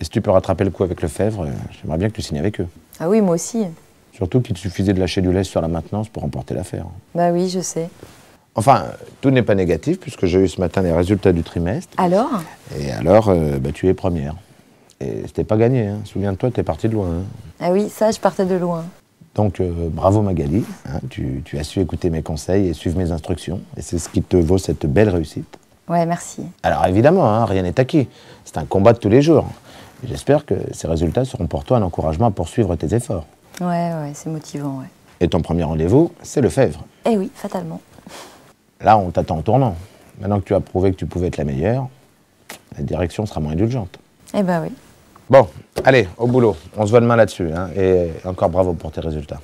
Et si tu peux rattraper le coup avec le fèvre, euh, j'aimerais bien que tu signes avec eux. Ah oui, moi aussi. Surtout qu'il suffisait de lâcher du lait sur la maintenance pour emporter l'affaire. Bah oui, je sais. Enfin, tout n'est pas négatif puisque j'ai eu ce matin les résultats du trimestre. Alors Et alors, euh, bah, tu es première. Et c'était pas gagné. Hein. Souviens-toi, tu es partie de loin. Hein. Ah oui, ça, je partais de loin. Donc, euh, bravo Magali. Hein. tu, tu, as su écouter mes conseils et suivre mes instructions. Et c'est ce qui te vaut cette belle réussite. Ouais, merci. Alors évidemment, rien n'est acquis. C'est un combat de tous les jours. J'espère que ces résultats seront pour toi un encouragement à poursuivre tes efforts. Ouais, ouais, c'est motivant, ouais. Et ton premier rendez-vous, c'est le Fèvre. Eh oui, fatalement. Là, on t'attend en tournant. Maintenant que tu as prouvé que tu pouvais être la meilleure, la direction sera moins indulgente. Eh ben oui. Bon, allez, au boulot. On se voit demain là-dessus. Hein. et encore bravo pour tes résultats.